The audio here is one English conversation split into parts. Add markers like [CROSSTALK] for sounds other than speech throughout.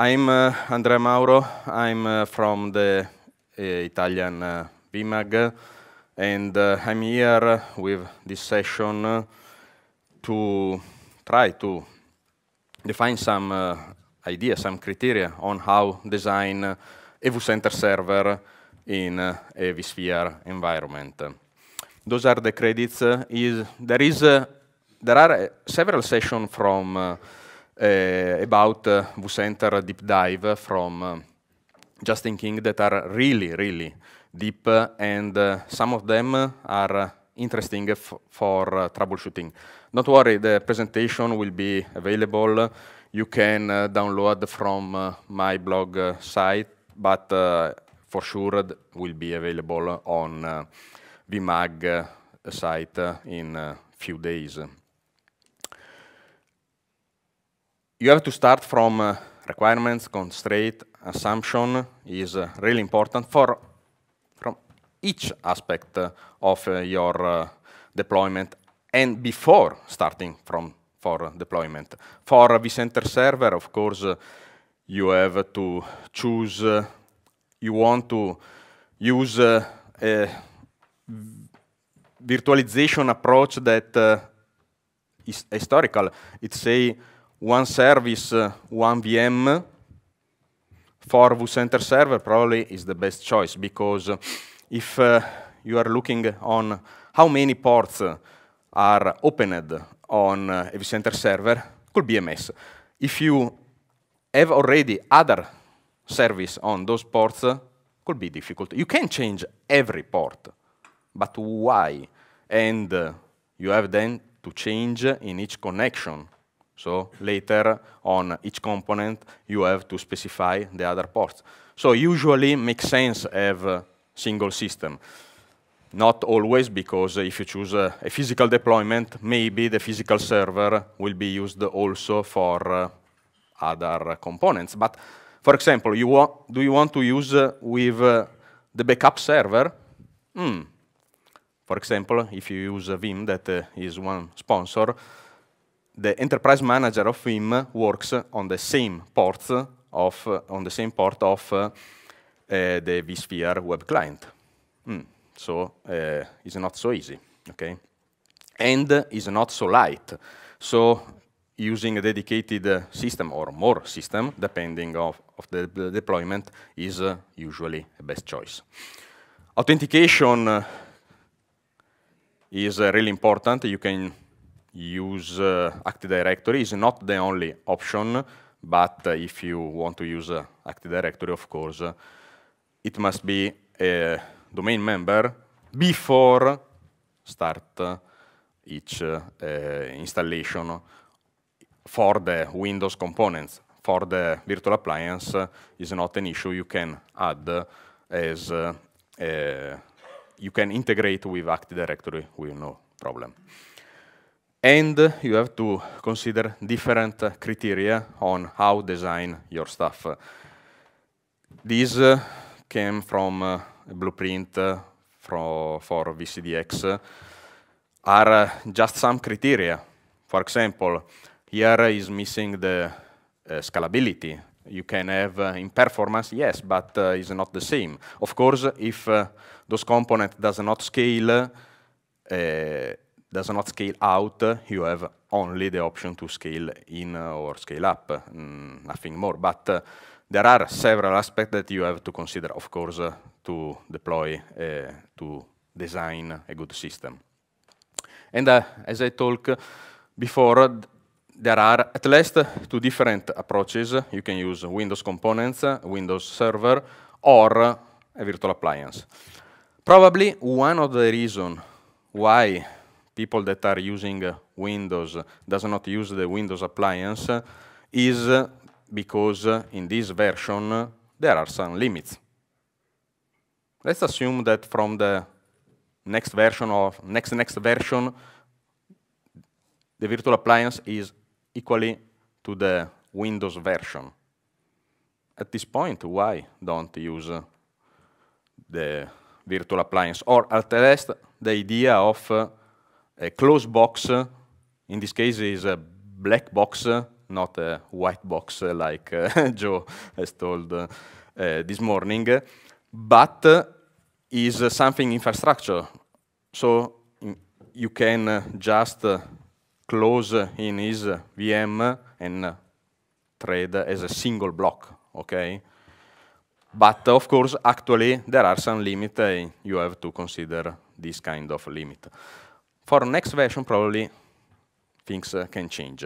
I'm uh, Andrea Mauro. I'm uh, from the uh, Italian uh, and uh, I'm here with this session uh, to try to define some uh, ideas, some criteria on how design a Center server in a vSphere environment. Those are the credits. is there is there are several sessions from Eh, about eh, vCenter deep dive from eh, Justin King that are really, really deep, and some of them are interesting for troubleshooting. Don't worry, the presentation will be available. You can download from my blog site, but for sure will be available on uh, vMag site in a few days. you have to start from uh, requirements, constraint, assumption is uh, really important for from each aspect uh, of uh, your uh, deployment and before starting from for deployment. For vCenter server, of course, uh, you have to choose, you want to use a virtualization approach that is historical. It's a one service, uh, one VM for vCenter server probably is the best choice because if uh, you are looking on how many ports are opened on a uh, vCenter server, could be a mess. If you have already other service on those ports, uh, could be difficult. You can change every port, but why? And uh, you have then to change in each connection so later on each component, you have to specify the other ports. So usually makes sense have a single system. Not always, because if you choose a, physical deployment, maybe the physical server will be used also for uh, other components. But for example, you do you want to use uh, with uh, the backup server? Hmm. For example, if you use Vim, that is one sponsor, the enterprise manager of Vim works on the same port of on the same port of uh, the vSphere web client. Mm. So uh, it's not so easy, okay? And it's not so light. So using a dedicated uh, system or more system, depending of, of the deployment, is uh, usually a best choice. Authentication uh, is uh, really important. You can use uh, Active Directory is not the only option, but if you want to use uh, Active Directory, of course, uh, it must be a domain member before start each installation for the Windows components. For the virtual appliance is not an issue you can add as you can integrate with Active Directory with no problem and you have to consider different uh, criteria on how design your stuff. These uh, came from uh, a blueprint uh, for, for VCDX, are uh, just some criteria. For example, here is missing the uh, scalability. You can have in performance, yes, but it's not the same. Of course, if those component does not scale, does not scale out, you have only the option to scale in or scale up, mm, nothing more. But uh, there are several aspects that you have to consider, of course, uh, to deploy, uh, to design a good system. And as I talked before, there are at least two different approaches. You can use Windows components, Windows Server, or a virtual appliance. Probably one of the reasons why people that are using uh, Windows does not use the Windows appliance is because uh, in this version uh, there are some limits. Let's assume that from the next version of next next version the virtual appliance is equally to the Windows version. At this point, why don't use uh, the virtual appliance? Or at least the idea of uh, a closed box, in this case is a black box, not a white box [LAUGHS] like uh, Joe has told uh, this morning, but is something infrastructure. So mm, you can uh, just close in his VM and trade as a single block, okay? But of course, actually, there are some limits. Uh, you have to consider this kind of limit for next version, probably things uh, can change.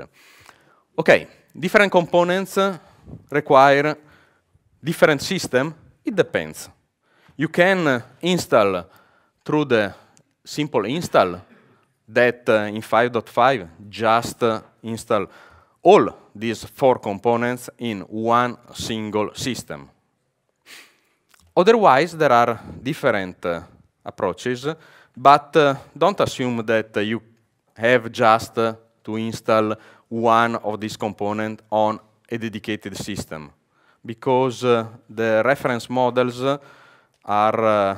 Okay, different components uh, require different system. It depends. You can uh, install through the simple install that uh, in 5.5 just install all these four components in one single system. Otherwise, there are different uh, approaches but uh, don't assume that uh, you have just uh, to install one of these components on a dedicated system, because uh, the reference models are uh,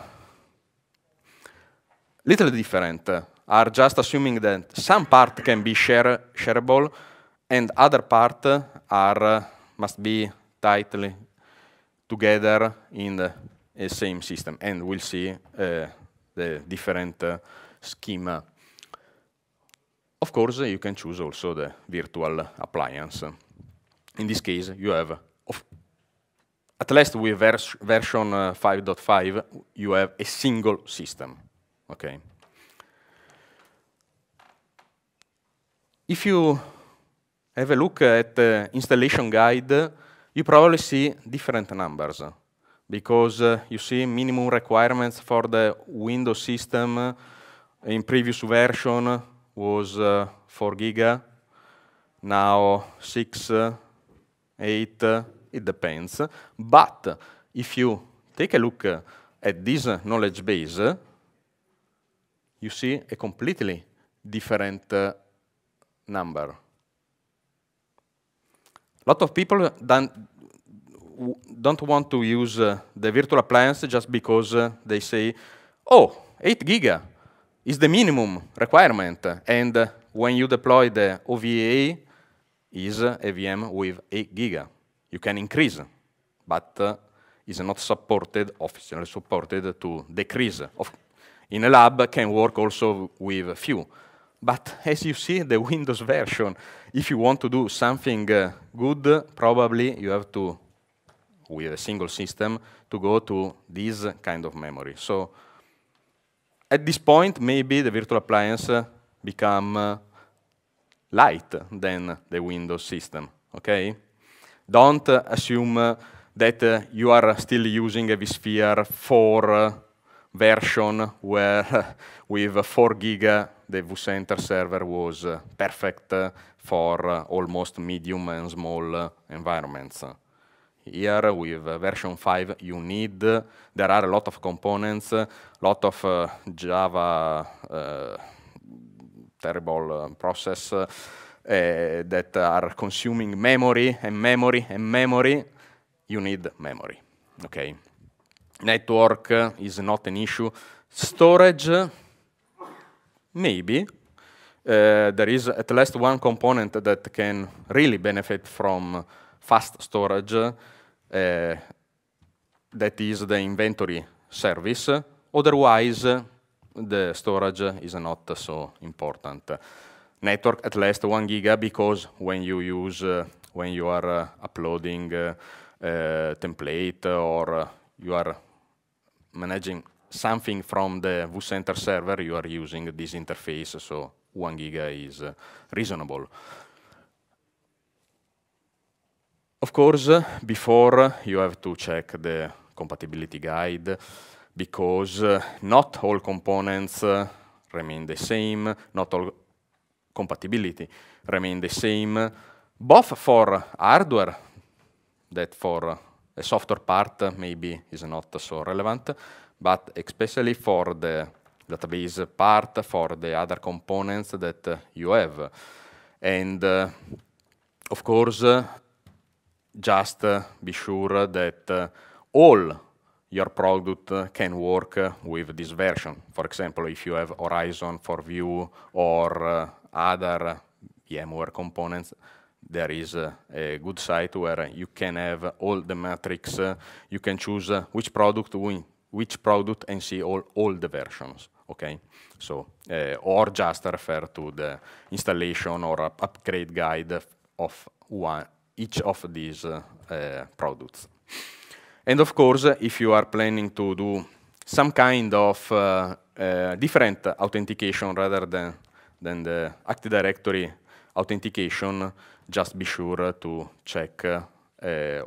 little different, are just assuming that some part can be share shareable and other part are, uh, must be tightly together in the same system. And we'll see the different uh, schema. Of course, you can choose also the virtual appliance. In this case, you have, at least with vers version 5.5, uh, you have a single system. Okay. If you have a look at the installation guide, you probably see different numbers because uh, you see minimum requirements for the Windows system in previous version was uh, 4 giga, now 6, uh, 8, uh, it depends. But if you take a look uh, at this knowledge base, you see a completely different uh, number. A lot of people done, don't want to use uh, the virtual appliance just because uh, they say, oh, 8 giga is the minimum requirement. And uh, when you deploy the OVA, is uh, a VM with 8 giga. You can increase, but uh, is not supported, officially supported to decrease. In a lab, can work also with a few. But as you see, the [LAUGHS] Windows version, if you want to do something uh, good, probably you have to with a single system to go to this kind of memory. So at this point, maybe the virtual appliance uh, become uh, light than the Windows system, okay? Don't uh, assume uh, that uh, you are still using a vSphere 4 uh, version where [LAUGHS] with 4 giga the vCenter server was perfect for almost medium and small environments here with uh, version 5, you need, there are a lot of components, a lot of uh, Java uh, terrible uh, process uh, that are consuming memory and memory and memory. You need memory, okay? Network is not an issue. Storage, maybe, uh, there is at least one component that can really benefit from fast storage, Eh, that is the inventory service. Otherwise, the storage is not so important. Network at least one giga because when you use, eh, when you are eh, uploading a template or you are managing something from the vCenter server, you are using this interface, so one giga is reasonable. Of course, before you have to check the compatibility guide because uh, not all components uh, remain the same, not all compatibility remain the same, both for hardware that for a software part uh, maybe is not so relevant, but especially for the database part, for the other components that you have. And uh, of course, just be sure that all your product can work with this version. For example, if you have Horizon for Vue or uh, other VMware components, there is a, uh, a good site where you can have all the metrics. you can choose which product win, which product and see all, all the versions. Okay, so uh, or just refer to the installation or upgrade guide of one each of these uh, products. And of course, if you are planning to do some kind of uh, uh, different authentication rather than, than the Active Directory authentication, just be sure to check uh,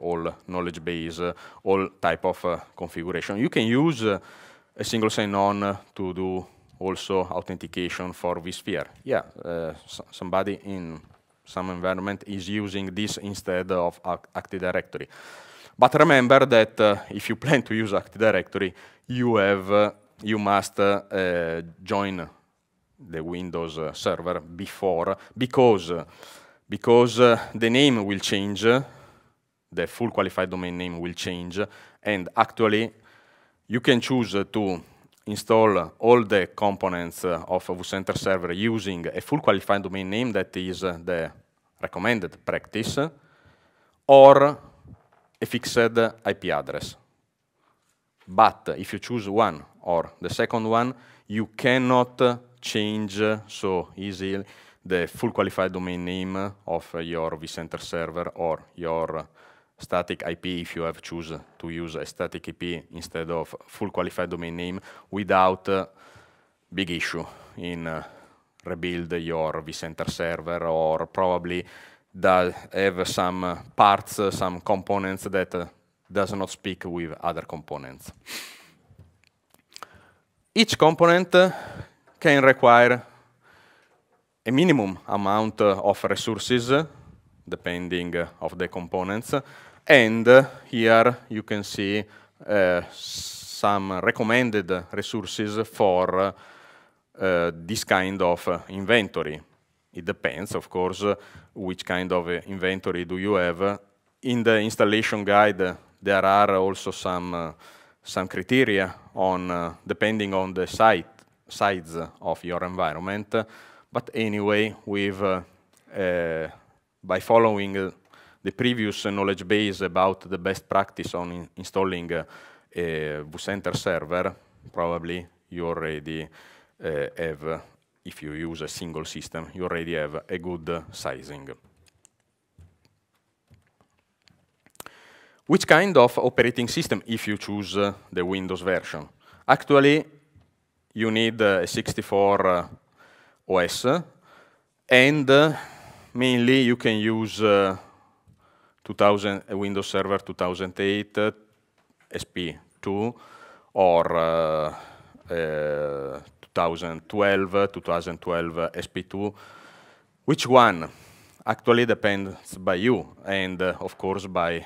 all knowledge base, uh, all type of uh, configuration. You can use a single sign-on to do also authentication for vSphere. Yeah, somebody in some environment is using this instead of Active Directory. But remember that uh, if you plan to use Active Directory, you have uh, you must uh, join the Windows uh, server before because uh, because uh, the name will change, the full qualified domain name will change, and actually you can choose to install all the components of vCenter server using a full qualified domain name that is the recommended practice or a fixed IP address. But if you choose one or the second one, you cannot change so easily the full qualified domain name of your vCenter server or your static IP if you have choose to use a static IP instead of full qualified domain name without uh, big issue in uh, rebuild your vCenter server or probably have some uh, parts, uh, some components that uh, does not speak with other components. Each component uh, can require a minimum amount of resources depending of the components and uh, here you can see uh, some recommended resources for uh, this kind of uh, inventory. It depends, of course, which kind of uh, inventory do you have. In the installation guide, there are also some, uh, some criteria on depending on the site, size of your environment. But anyway, we've, by following the previous knowledge base about the best practice on in installing a, a vCenter server, probably you already uh, have, if you use a single system, you already have a good sizing. Which kind of operating system if you choose uh, the Windows version? Actually, you need uh, eh, a 64 uh, OS, and mainly you can use 2000, Windows Server 2008 uh, SP2 or uh, uh, 2012, 2012 uh, SP2. Which one? Actually depends by you and uh, of course by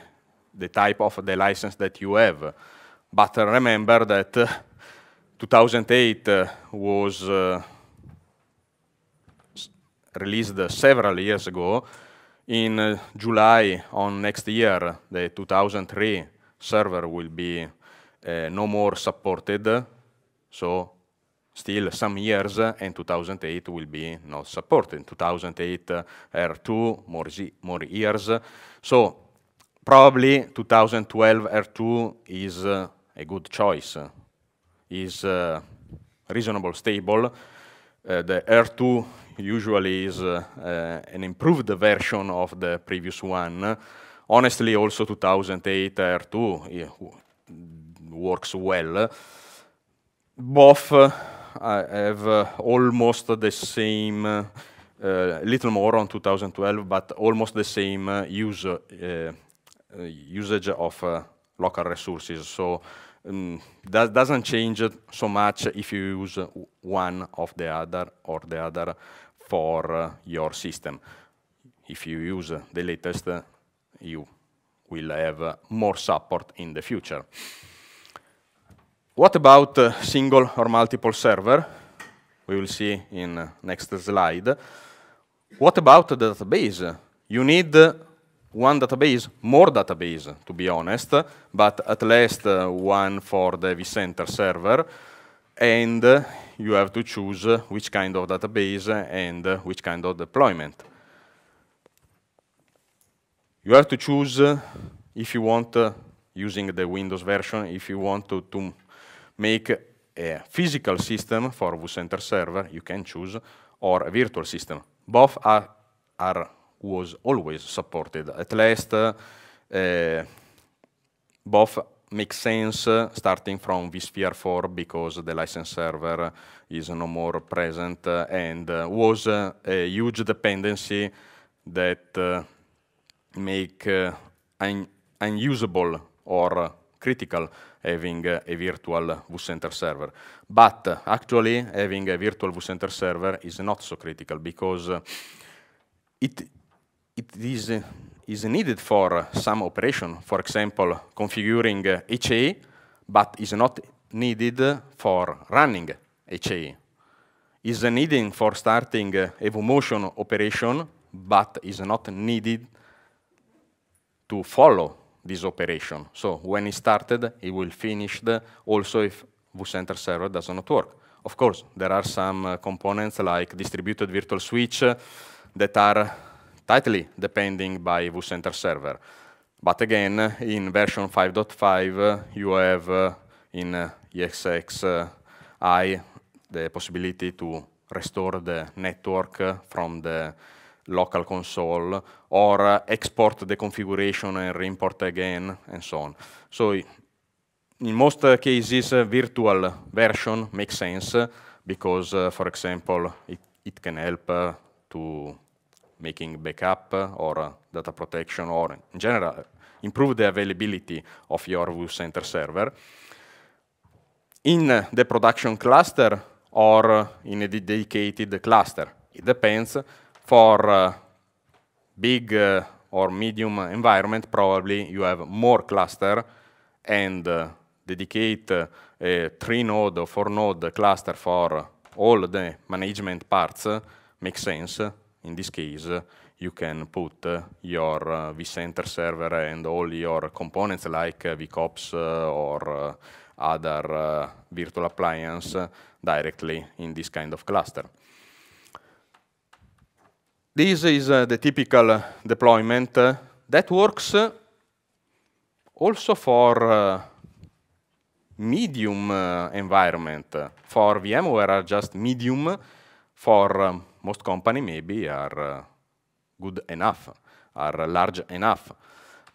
the type of the license that you have. But remember that uh, 2008 was released several years ago in uh, July on next year, the 2003 server will be uh, no more supported. So still some years, uh, and 2008 will be not supported. 2008 uh, R2, more, more years. So probably 2012 R2 is uh, a good choice, is uh, reasonable, stable. Uh, the R2 usually is uh, uh, an improved version of the previous one. Honestly, also 2008 R2 works well. Both uh, have almost the same a uh, little more on 2012, but almost the same use, uh, usage of local resources. So um, that doesn't change so much if you use one of the other or the other for uh, your system. If you use uh, the latest, uh, you will have more support in the future. What about single or multiple server? We will see in next slide. What about the database? You need one database, more database, to be honest, but at least one for the vCenter server, and you have to choose which kind of database and which kind of deployment. You have to choose if you want, using the Windows version, if you want to, to make a physical system for vCenter server, you can choose, or a virtual system. Both are, are was always supported. At least, uh, uh, both makes sense uh, starting from vSphere 4 because the license server is no more present uh, and uh, was a huge dependency that uh, make uh, un unusable or critical having a virtual vCenter server. But uh, actually having a virtual vCenter server is not so critical because it, it is is needed for some operation, for example, configuring HA, but is not needed for running HA. Is needed for starting evomotion operation, but is not needed to follow this operation. So when it started, it will finish also if vCenter server does not work. Of course, there are some components like distributed virtual switch that are tightly depending by vCenter server. But again, in version 5.5, uh, you have uh, in uh, EXXi uh, the possibility to restore the network uh, from the local console or uh, export the configuration and re-import again and so on. So in most uh, cases, uh, virtual version makes sense uh, because, for example, it, it can help to making backup or data protection or in general improve the availability of your vCenter center server. In the production cluster or in a dedicated cluster, it depends. For big uh, or medium environment, probably you have more cluster and uh, dedicate uh, a three node or four node cluster for all the management parts makes sense in this case, you can put your vCenter server and all your components like vCops uh, or uh, other uh, virtual appliance directly in this kind of cluster. This is the typical deployment that works also for medium environment. For VMware, just medium for um, most company maybe are uh, good enough, are large enough.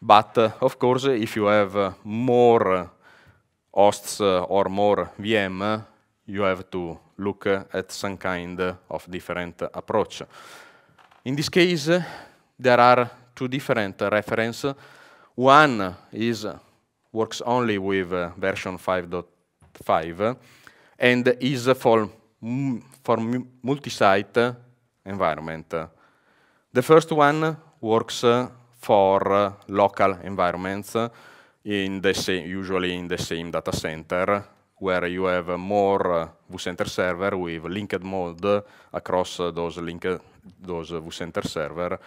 But uh, of course, if you have uh, more hosts or more VM, you have to look at some kind of different approach. In this case, there are two different reference. One is works only with version 5.5 and is for for multi-site environment. The first one works for local environments, in the same, usually in the same data center, where you have more vCenter server with linked mode across those, linked, those vCenter server,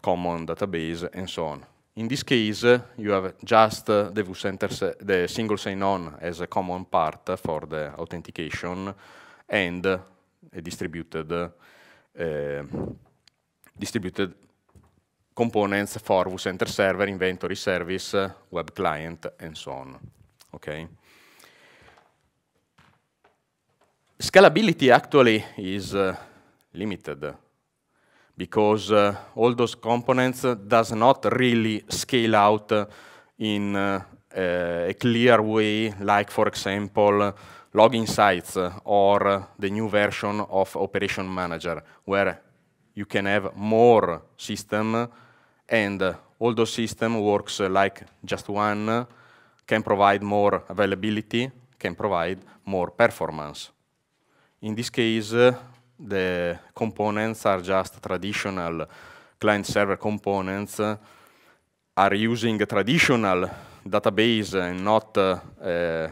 common database, and so on. In this case, you have just the vCenter, the single sign-on as a common part for the authentication and a eh, distributed eh, distributed components for vCenter server, inventory service, web client, and so on. Okay. Scalability actually is uh, limited because uh, all those components does not really scale out in a clear way, like for example Login sites or the new version of Operation Manager, where you can have more system and all those system works like just one, can provide more availability, can provide more performance. In this case, the components are just traditional client-server components are using traditional database and not uh, uh,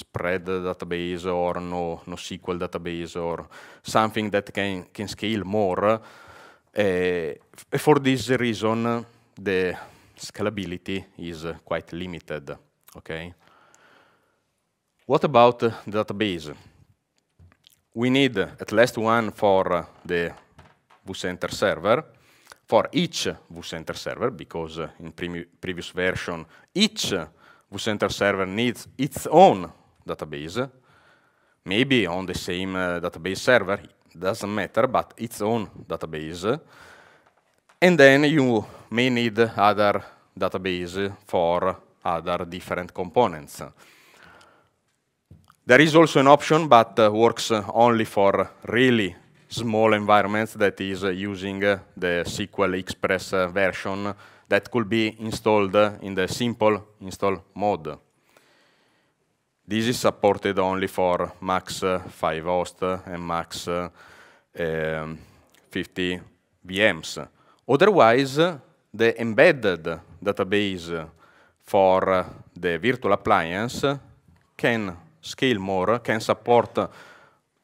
spread database or no, no SQL database or something that can, can scale more. Uh, for this reason, the scalability is quite limited. Okay. What about the database? We need at least one for the vCenter server, for each vCenter server, because in previous version, each vCenter server needs its own database, maybe on the same uh, database server, doesn't matter, but its own database. And then you may need other database for other different components. There is also an option, but uh, works only for really small environments that is uh, using uh, the SQL Express uh, version that could be installed uh, in the simple install mode. This is supported only for max uh, 5 hosts uh, and max uh, um, 50 VMs. Otherwise, the embedded database for the virtual appliance can scale more, can support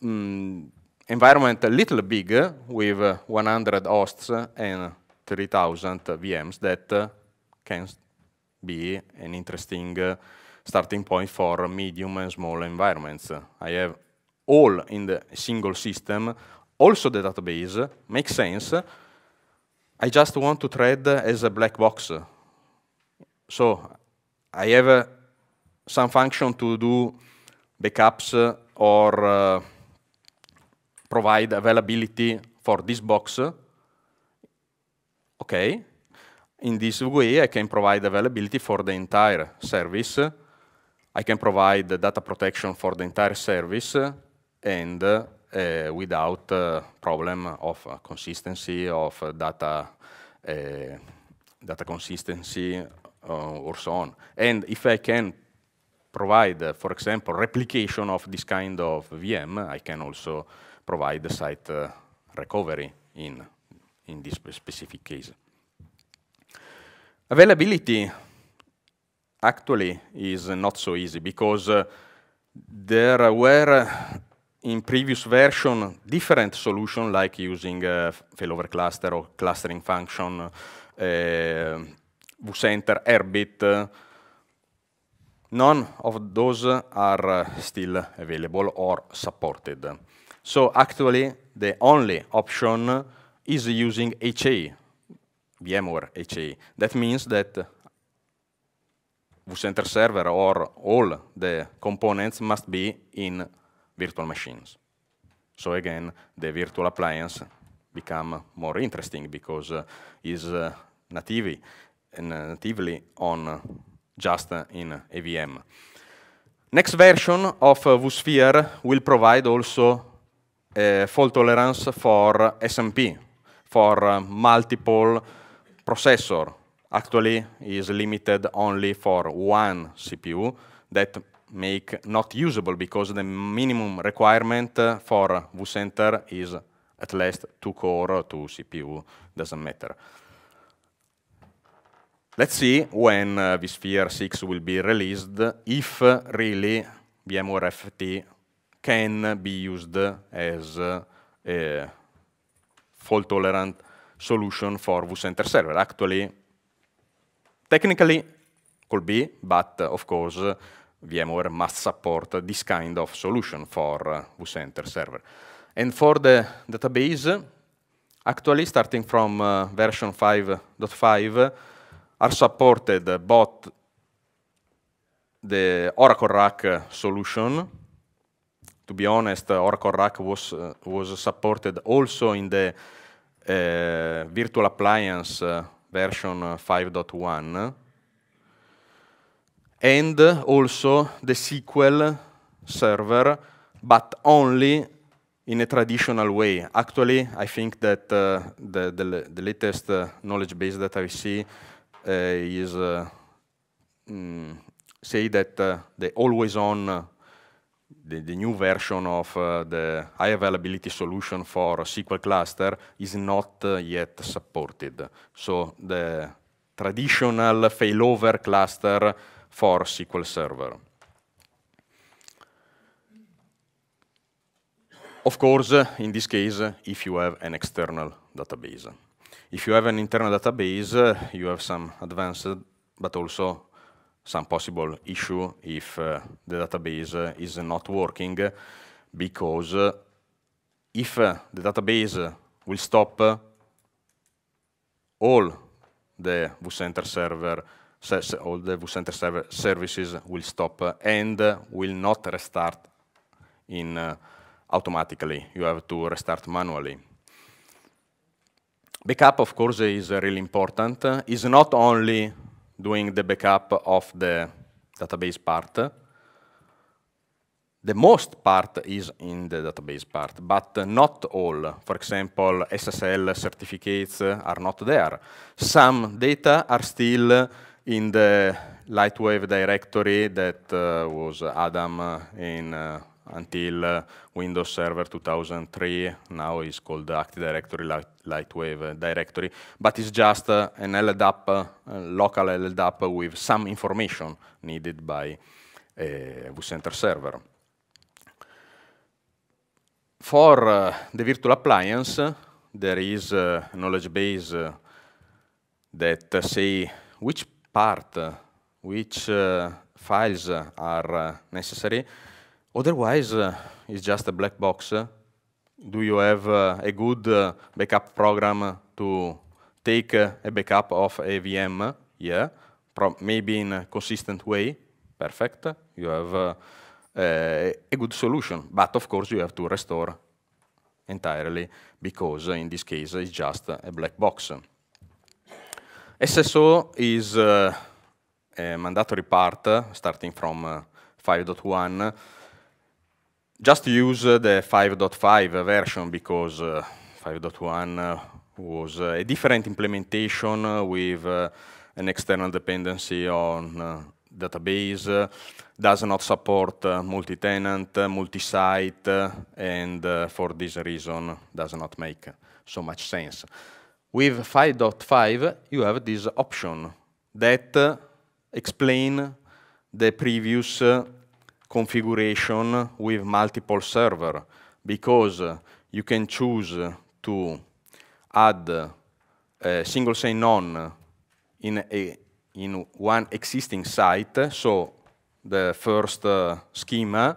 um, environment a little bigger with 100 hosts and 3000 VMs that can be an interesting starting point for medium and small environments. I have all in the single system, also the database, makes sense. I just want to tread as a black box. So I have uh, some function to do backups or uh, provide availability for this box. Okay, in this way I can provide availability for the entire service I can provide the data protection for the entire service and uh, without uh, problem of uh, consistency of data data consistency or so on. And if I can provide, for example, replication of this kind of VM, I can also provide the site recovery in, in this specific case. Availability, actually is not so easy because uh, there were uh, in previous version different solutions like using uh, failover cluster or clustering function, uh, vcenter, airbit. Uh, none of those are uh, still available or supported. So actually, the only option is using HA, VMware HA. That means that vCenter server or all the components must be in virtual machines. So again, the virtual appliance become more interesting because uh, is uh, native, uh, natively on uh, just in AVM. Next version of vSphere will provide also a uh, fault tolerance for SMP, for multiple processor actually is limited only for one CPU that make not usable because the minimum requirement uh, for vCenter is at least two core or two CPU, doesn't matter. Let's see when uh, vSphere 6 will be released, if uh, really VMware FT can be used as uh, a fault-tolerant solution for vCenter Server. Actually, Technically, could be, but uh, of course, VMware uh, must support uh, this kind of solution for vCenter server. And for the database, actually, starting from version 5.5, are supported both the Oracle Rack solution. To be honest, Oracle Rack was, uh, was supported also in the uh, virtual appliance uh, version uh, 5.1, and also the SQL server, but only in a traditional way. Actually, I think that uh, the, the, the, latest uh, knowledge base that I see uh, is uh, mm, say that uh, the always-on the, the, new version of uh, the high availability solution for SQL cluster is not uh, yet supported. So the traditional failover cluster for SQL Server. Of course, uh, in this case, uh, if you have an external database. If you have an internal database, uh, you have some advanced, but also some possible issue if uh, the database is not working, because uh, if uh, the database will stop, all the vCenter server all the vCenter server services will stop and will not restart in uh, automatically. You have to restart manually. Backup, of course, is really important. It's not only doing the backup of the database part. The most part is in the database part, but not all. For example, SSL certificates are not there. Some data are still in the Lightwave directory that uh, was Adam in uh, until uh, Windows Server 2003. Now it's called Active Directory Light Lightwave Directory, but it's just uh, an LDAP, uh, local LDAP with some information needed by a vCenter server. For uh, the virtual appliance, uh, there is a knowledge base uh, that say which part, which files are necessary Otherwise, uh, it's just a black box. Uh, do you have uh, a good backup program to take a backup of a VM? Yeah, Pro maybe in a consistent way. Perfect. You have a good solution. But of course, you have to restore entirely because in this case, it's just a black box. SSO is uh, a mandatory part starting from uh, 5.1 just use uh, the 5.5 version because uh, 5.1 uh, was a different implementation with an external dependency on database uh, does not support uh, multi-tenant, uh, multi-site, and for this reason does not make so much sense. With 5.5, you have this option that explain the previous configuration with multiple server because you can choose to add a single sign-on in, a, in one existing site, so the first uh, schema,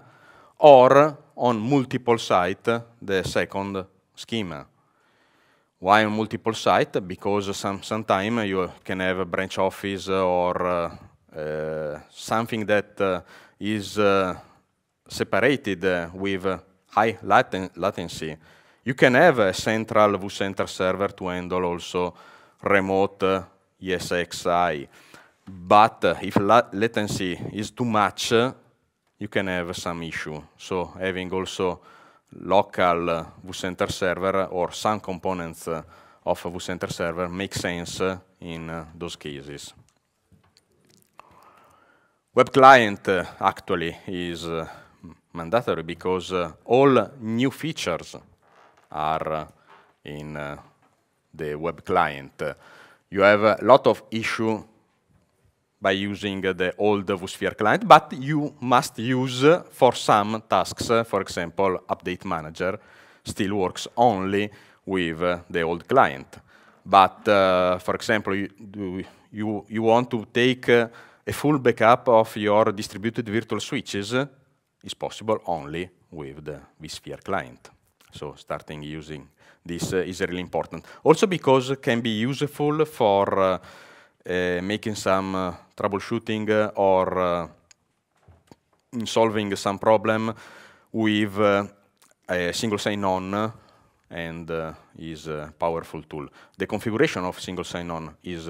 or on multiple site, the second schema. Why on multiple site? Because some, sometimes you can have a branch office or uh, uh, something that uh, is uh, separated uh, with uh, high laten latency. You can have a central vCenter server to handle also remote ESXi. But if latency is too much, you can have some issue. So having also local uh, vCenter server or some components uh, of a vCenter server makes sense uh, in those cases. Web client uh, actually is uh, mandatory because uh, all new features are uh, in uh, the web client. You have a lot of issue by using uh, the old vSphere client, but you must use for some tasks, for example, update manager still works only with the old client. But for example, you, you, you want to take a full backup of your distributed virtual switches is possible only with the vSphere client. So starting using this uh, is really important. Also because it can be useful for uh, uh, making some uh, troubleshooting or uh, solving some problem with uh, a single sign-on and is a powerful tool. The configuration of single sign-on is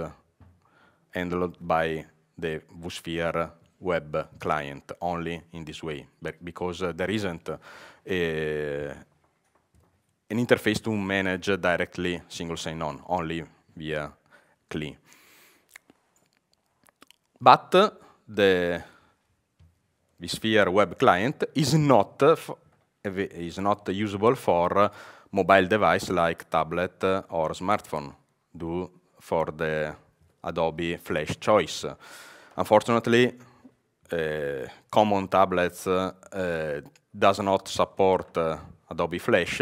handled by the vSphere web client only in this way, because there isn't an interface to manage directly single sign-on, only via CLI. But the vSphere web client is not, is not usable for mobile device like tablet or smartphone, do for the Adobe Flash Choice. Unfortunately, uh, common tablets uh, does not support eh, Adobe Flash.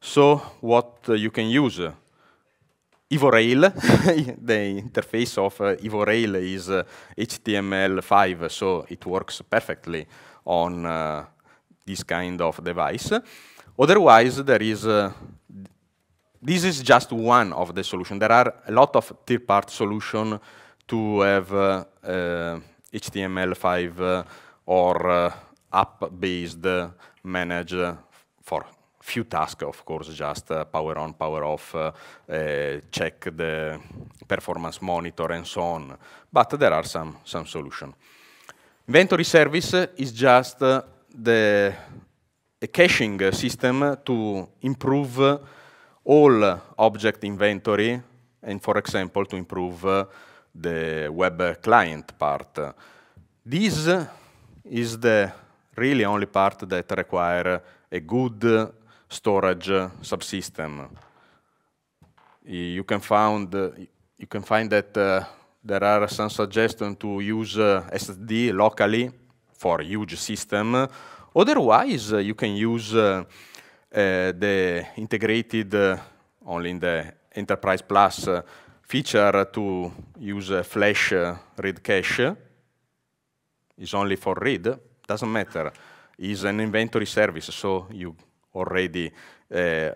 So what you can use EvoRail, [LAUGHS] the interface of uh, EvoRail is uh, HTML5, so it works perfectly on uh, this kind of device. Otherwise, there is this is just one of the solutions. There are a lot of third-party solutions to have HTML5 uh, uh, or uh, app-based manage for few tasks, of course, just uh, power on, power off, uh, uh, check the performance monitor and so on. But there are some, some solution. Inventory service is just the a caching system to improve all object inventory and, for example, to improve the web client part. This is the really only part that require a good storage subsystem. You can find you can find that uh, there are some suggestions to use uh, SSD locally for huge system. Otherwise, uh, you can use uh, uh, the integrated uh, only in the Enterprise Plus feature to use flash uh, read cache is only for read, doesn't matter. Is an inventory service, so you already uh,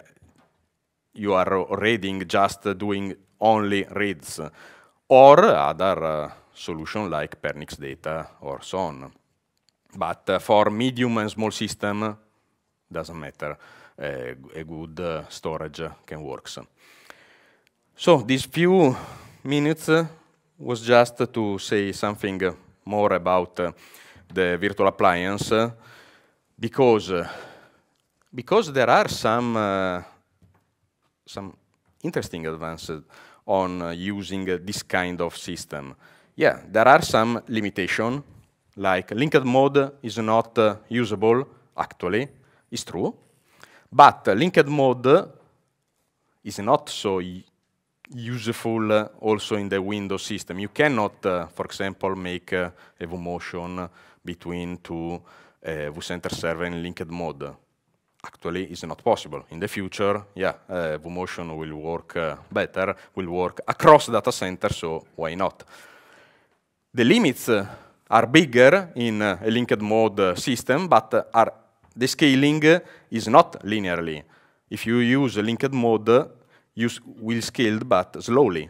you are reading, just doing only reads, or other uh, solution like Pernix data or so on. But uh, for medium and small system, doesn't matter. a good uh, storage can works. So these few minutes uh, was just uh, to say something uh, more about uh, the virtual appliance uh, because uh, because there are some some interesting advances on using this kind of system. Yeah, there are some limitation like linked mode is not usable actually, it's true. But linked mode is not so useful also in the Windows system. You cannot, uh, for example, make uh, vMotion between two uh, vCenter server in linked mode. Actually, it's not possible. In the future, yeah, uh, vMotion will work better, will work across data center, so why not? The limits are bigger in a linked mode system, but are the scaling is not linearly. If you use a linked mode, you will scale but slowly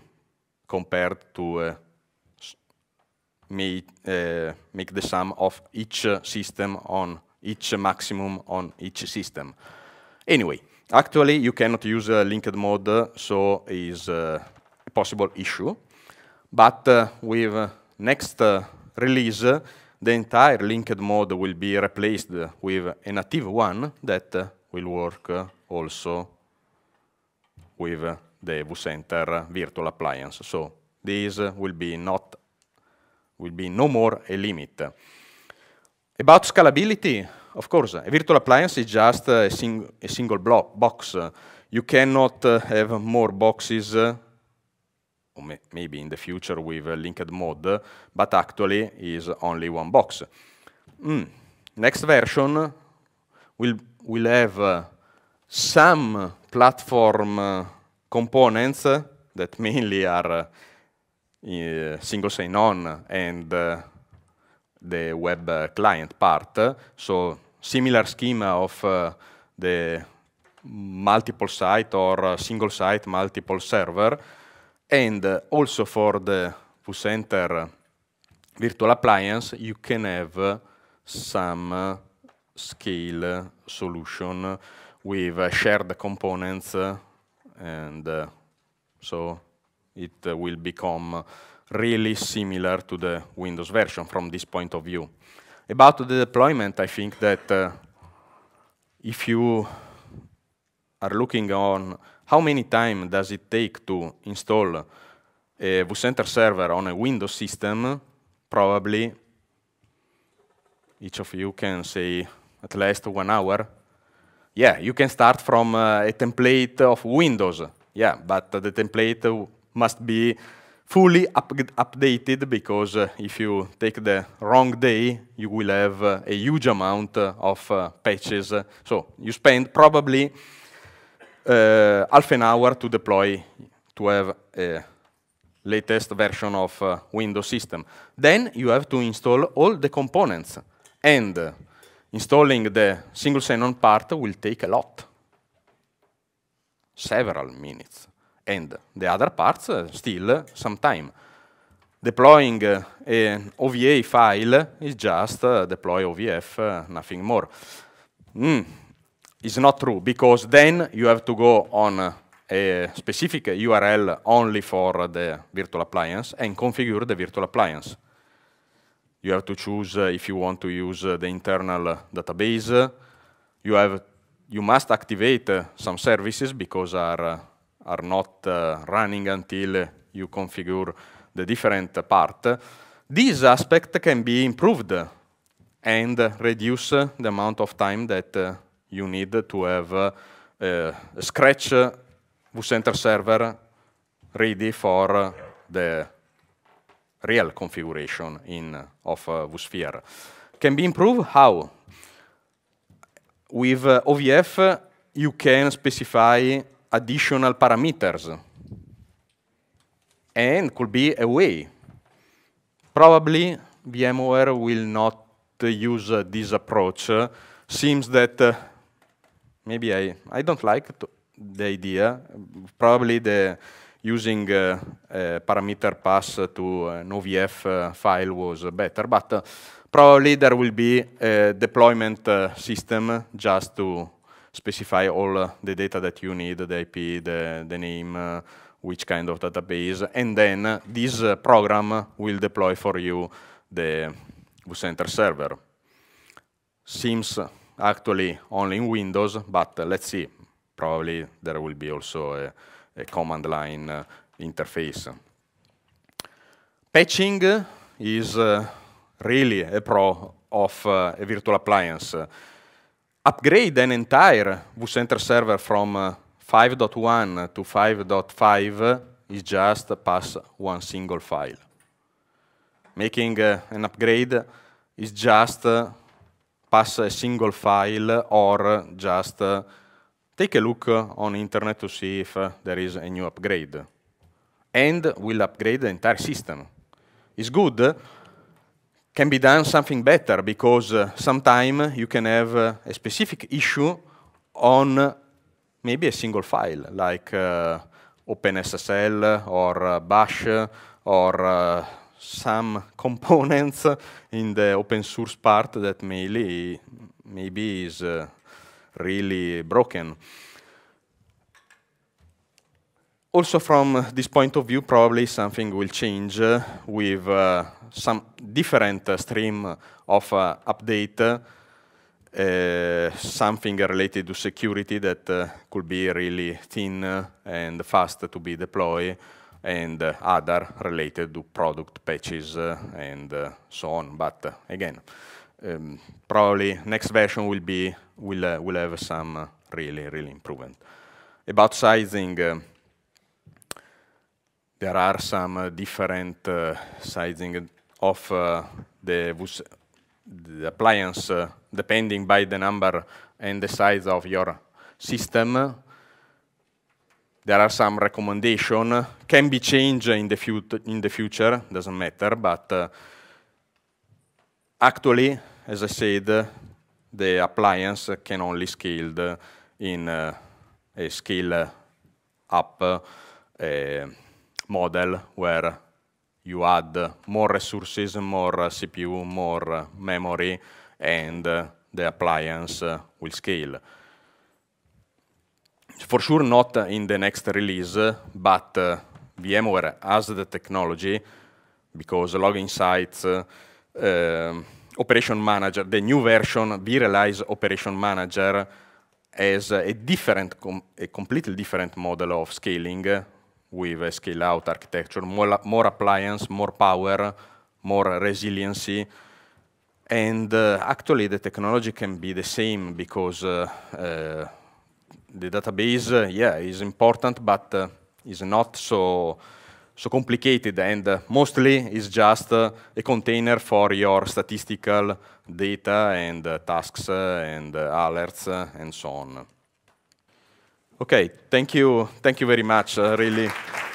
compared to uh, make, uh, make the sum of each uh, system on each maximum on each system. Anyway, actually you cannot use a uh, linked mode, uh, so is a possible issue. But uh, with next release, the entire linked mode will be replaced with a native one that will work also with the vCenter virtual appliance. So this will be not will be no more a limit. About scalability, of course, a virtual appliance is just a, sing a single block box. You cannot uh, have more boxes uh, maybe in the future with linked mode, but actually is only one box. Mm. Next version will will have uh, some platform components that mainly are eh, single sign-on and eh, the web client part. So similar schema of eh, the multiple site or single site multiple server and also for the Center virtual appliance you can have some scale solution with uh, shared components, uh, and uh, so it uh, will become really similar to the Windows version from this point of view. About the deployment, I think that uh, if you are looking on how many time does it take to install a vCenter server on a Windows system, probably each of you can say at least one hour yeah, you can start from uh, a template of Windows. Yeah, but the template must be fully up updated because uh, if you take the wrong day, you will have uh, a huge amount of uh, patches. So you spend probably uh, half an hour to deploy to have a latest version of uh, Windows system. Then you have to install all the components and installing the single sign-on part will take a lot, several minutes. And the other parts uh, still uh, some time. Deploying uh, an OVA file is just uh, deploy OVF, uh, nothing more. Mm, it's not true, because then you have to go on uh, a specific URL only for the virtual appliance and configure the virtual appliance. You have to choose uh, if you want to use uh, the internal uh, database. You have you must activate some services because are are not running until you configure the different part. This aspect can be improved and reduce the amount of time that you need to have a scratch vCenter server ready for the real configuration in, of uh, vSphere. Can be improved? How? With uh, OVF, you can specify additional parameters. And could be a way. Probably VMware will not uh, use uh, this approach. Uh, seems that uh, maybe I, I don't like the idea. Probably the using eh, eh, parameter pass to an eh, OVF file was better. But probably there will be a deployment system just to specify all the data that you need, the IP, the, the name, which kind of database, and then this program will deploy for you the vCenter server. Seems actually only in Windows, but let's see. Probably there will be also a Eh, command line eh, interface. Patching is eh, really a pro of a virtual appliance. upgrade an entire vCenter server from 5.1 to 5.5 is just pass one single file. Making an upgrade is just pass a single file or just Take a look uh, on internet to see if uh, there is a new upgrade. And we'll upgrade the entire system. It's good, can be done something better because uh, sometimes you can have uh, a specific issue on uh, maybe a single file like OpenSSL or Bash or some [LAUGHS] components in the open source part that mainly maybe is really broken. Also from this point of view, probably something will change uh, with uh, some different uh, stream of uh, update, uh, something related to security that uh, could be really thin and fast to be deployed, and other related to product patches and so on. But again, um, probably next version will be will uh, will have some uh, really, really improvement. About sizing, uh, there are some uh, different uh, sizing of uh, the, the, appliance depending by the number and the size of your system. There are some recommendation, can be changed in the, fut in the future, doesn't matter, but actually, as I said, the appliance can only scale in eh, a scale up eh, model where you add more resources, more CPU, more memory, and the appliance will scale. For sure not in the next release, but eh, VMware has the technology because Log Insights um, Operation Manager, the new version, vRealize realize Operation Manager has a different, a completely different model of scaling with a scale-out architecture, more, more appliance, more power, more resiliency. And uh, actually, the technology can be the same because uh, uh, the database, uh, yeah, is important, but uh, is not so so complicated and uh, mostly is just uh, a container for your statistical data and uh, tasks and alerts and so on. Okay, thank you, thank you very much, really.